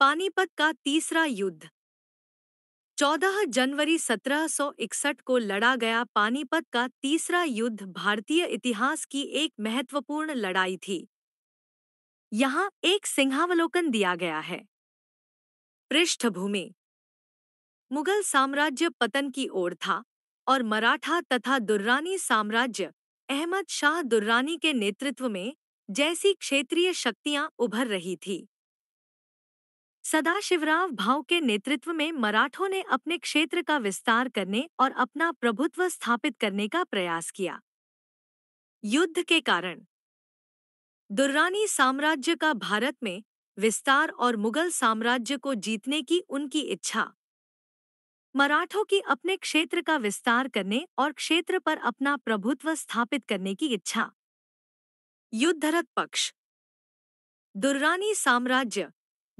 पानीपत का तीसरा युद्ध 14 जनवरी 1761 को लड़ा गया पानीपत का तीसरा युद्ध भारतीय इतिहास की एक महत्वपूर्ण लड़ाई थी यहाँ एक सिंहावलोकन दिया गया है पृष्ठभूमि मुगल साम्राज्य पतन की ओर था और मराठा तथा दुर्रानी साम्राज्य अहमद शाह दुर्रानी के नेतृत्व में जैसी क्षेत्रीय शक्तियां उभर रही थी सदाशिवराव भाव के नेतृत्व में मराठों ने अपने क्षेत्र का विस्तार करने और अपना प्रभुत्व स्थापित करने का प्रयास किया युद्ध के कारण दुर्रानी साम्राज्य का भारत में विस्तार और मुगल साम्राज्य को जीतने की उनकी इच्छा मराठों की अपने क्षेत्र का विस्तार करने और क्षेत्र पर अपना प्रभुत्व स्थापित करने की इच्छा युद्धरत पक्ष दुर्रानी साम्राज्य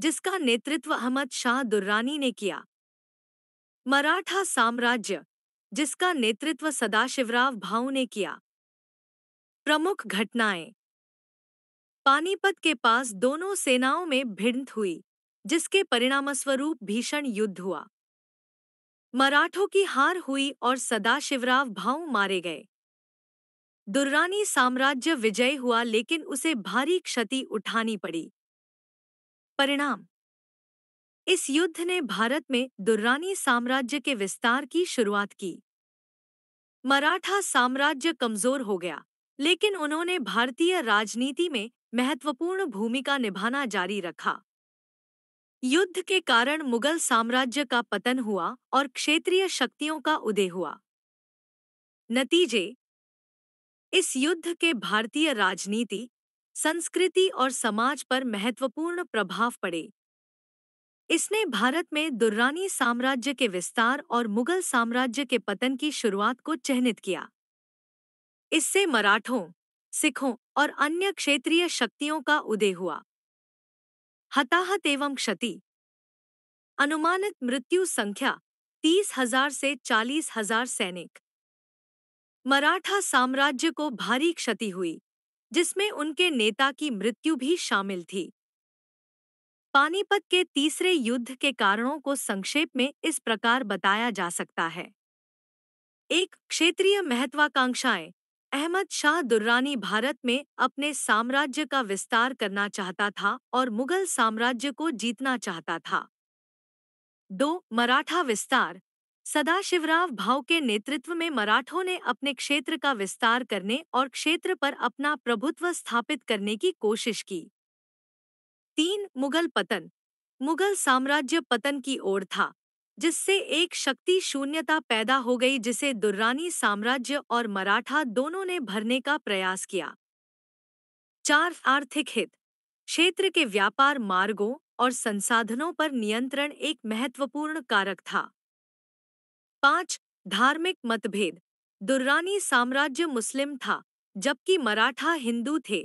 जिसका नेतृत्व अहमद शाह दुर्रानी ने किया मराठा साम्राज्य जिसका नेतृत्व सदाशिवराव भाऊ ने किया प्रमुख घटनाएं पानीपत के पास दोनों सेनाओं में भिड़ंत हुई जिसके परिणामस्वरूप भीषण युद्ध हुआ मराठों की हार हुई और सदाशिवराव भाऊ मारे गए दुर्रानी साम्राज्य विजय हुआ लेकिन उसे भारी क्षति उठानी पड़ी परिणाम इस युद्ध ने भारत में दुर्रानी साम्राज्य के विस्तार की शुरुआत की मराठा साम्राज्य कमजोर हो गया लेकिन उन्होंने भारतीय राजनीति में महत्वपूर्ण भूमिका निभाना जारी रखा युद्ध के कारण मुगल साम्राज्य का पतन हुआ और क्षेत्रीय शक्तियों का उदय हुआ नतीजे इस युद्ध के भारतीय राजनीति संस्कृति और समाज पर महत्वपूर्ण प्रभाव पड़े इसने भारत में दुर्रानी साम्राज्य के विस्तार और मुगल साम्राज्य के पतन की शुरुआत को चिह्नित किया इससे मराठों सिखों और अन्य क्षेत्रीय शक्तियों का उदय हुआ हताहत एवं क्षति अनुमानित मृत्यु संख्या तीस हजार से चालीस हजार सैनिक मराठा साम्राज्य को भारी क्षति हुई जिसमें उनके नेता की मृत्यु भी शामिल थी पानीपत के तीसरे युद्ध के कारणों को संक्षेप में इस प्रकार बताया जा सकता है एक क्षेत्रीय महत्वाकांक्षाएं अहमद शाह दुर्रानी भारत में अपने साम्राज्य का विस्तार करना चाहता था और मुगल साम्राज्य को जीतना चाहता था दो मराठा विस्तार सदाशिवराव भाव के नेतृत्व में मराठों ने अपने क्षेत्र का विस्तार करने और क्षेत्र पर अपना प्रभुत्व स्थापित करने की कोशिश की तीन मुगल पतन मुगल साम्राज्य पतन की ओर था जिससे एक शक्ति शून्यता पैदा हो गई जिसे दुर्रानी साम्राज्य और मराठा दोनों ने भरने का प्रयास किया चार आर्थिक हित क्षेत्र के व्यापार मार्गों और संसाधनों पर नियंत्रण एक महत्वपूर्ण कारक था पाँच धार्मिक मतभेद दुर्रानी साम्राज्य मुस्लिम था जबकि मराठा हिंदू थे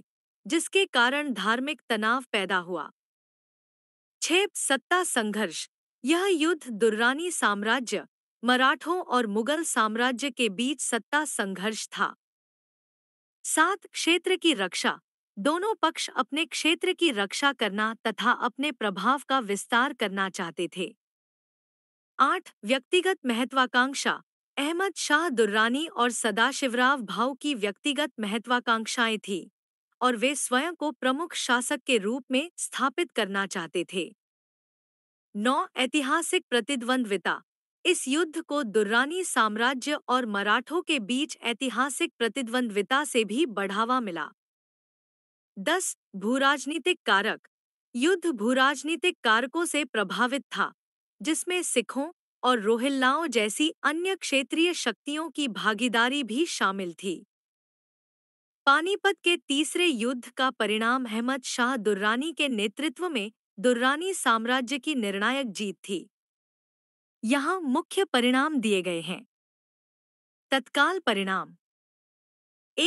जिसके कारण धार्मिक तनाव पैदा हुआ छेप सत्ता संघर्ष यह युद्ध दुर्रानी साम्राज्य मराठों और मुगल साम्राज्य के बीच सत्ता संघर्ष था सात क्षेत्र की रक्षा दोनों पक्ष अपने क्षेत्र की रक्षा करना तथा अपने प्रभाव का विस्तार करना चाहते थे आठ व्यक्तिगत महत्वाकांक्षा अहमद शाह दुर्रानी और सदाशिवराव भाऊ की व्यक्तिगत महत्वाकांक्षाएं थीं और वे स्वयं को प्रमुख शासक के रूप में स्थापित करना चाहते थे नौ ऐतिहासिक प्रतिद्वंद्विता इस युद्ध को दुर्रानी साम्राज्य और मराठों के बीच ऐतिहासिक प्रतिद्वंद्विता से भी बढ़ावा मिला दस भूराजनीतिक कारक युद्ध भूराजनीतिक कारकों से प्रभावित था जिसमें सिखों और रोहिल्लाओं जैसी अन्य क्षेत्रीय शक्तियों की भागीदारी भी शामिल थी पानीपत के तीसरे युद्ध का परिणाम अहमद शाह दुर्रानी के नेतृत्व में दुर्रानी साम्राज्य की निर्णायक जीत थी यहाँ मुख्य परिणाम दिए गए हैं तत्काल परिणाम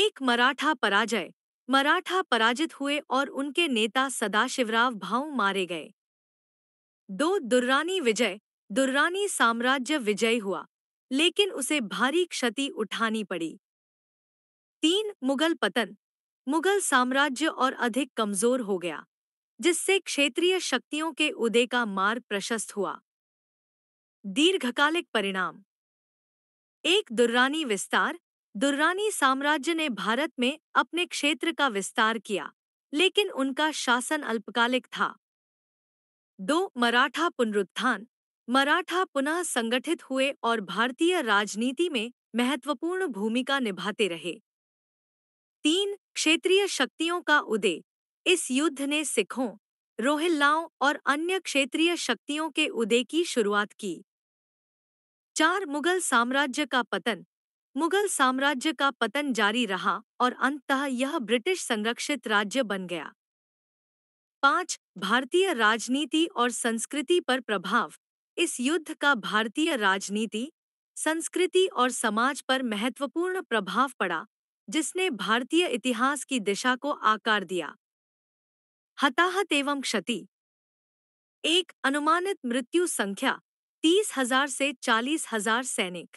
एक मराठा पराजय मराठा पराजित हुए और उनके नेता सदाशिवराव भाऊ मारे गए दो दुर्रानी विजय दुर्रानी साम्राज्य विजयी हुआ लेकिन उसे भारी क्षति उठानी पड़ी तीन मुगल पतन मुगल साम्राज्य और अधिक कमजोर हो गया जिससे क्षेत्रीय शक्तियों के उदय का मार्ग प्रशस्त हुआ दीर्घकालिक परिणाम एक दुर्रानी विस्तार दुर्रानी साम्राज्य ने भारत में अपने क्षेत्र का विस्तार किया लेकिन उनका शासन अल्पकालिक था दो मराठा पुनरुत्थान मराठा पुनः संगठित हुए और भारतीय राजनीति में महत्वपूर्ण भूमिका निभाते रहे तीन क्षेत्रीय शक्तियों का उदय इस युद्ध ने सिखों रोहिल्लाओं और अन्य क्षेत्रीय शक्तियों के उदय की शुरुआत की चार मुगल साम्राज्य का पतन मुगल साम्राज्य का पतन जारी रहा और अंततः यह ब्रिटिश संरक्षित राज्य बन गया पाँच भारतीय राजनीति और संस्कृति पर प्रभाव इस युद्ध का भारतीय राजनीति संस्कृति और समाज पर महत्वपूर्ण प्रभाव पड़ा जिसने भारतीय इतिहास की दिशा को आकार दिया हताहत एवं क्षति एक अनुमानित मृत्यु संख्या तीस हजार से चालीस हजार सैनिक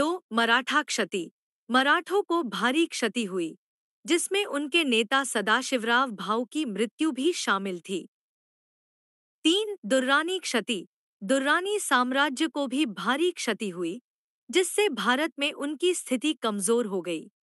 दो मराठा क्षति मराठों को भारी क्षति हुई जिसमें उनके नेता सदाशिवराव भाऊ की मृत्यु भी शामिल थी तीन दुर्रानी क्षति दुर्रानी साम्राज्य को भी भारी क्षति हुई जिससे भारत में उनकी स्थिति कमजोर हो गई